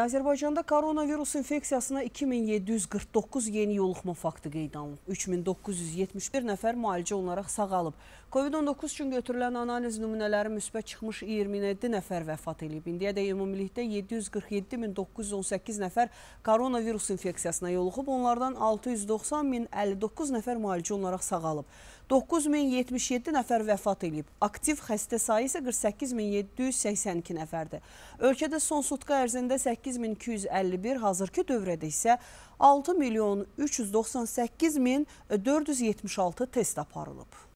Azərbaycanda koronavirus infeksiyasına 2749 yeni yoluxma faktı qeyd alınıb. 3971 nəfər müalicə olaraq sağalıb. COVID-19 üçün götürülən analiz nümunələri müsbət çıxmış 27 nəfər vəfat edib. İndiyə də ümumilikdə 747918 nəfər koronavirus infeksiyasına yoluxub, onlardan 690059 nəfər müalicə olaraq sağalıb. 9077 nəfər vəfat edib. Aktiv xəstə sayı isə 48782 nəfərdir. Ölkədə son sutqa ərzində 8 8251, hazırki dövrədə isə 6 milyon 398 min 476 test aparılıb.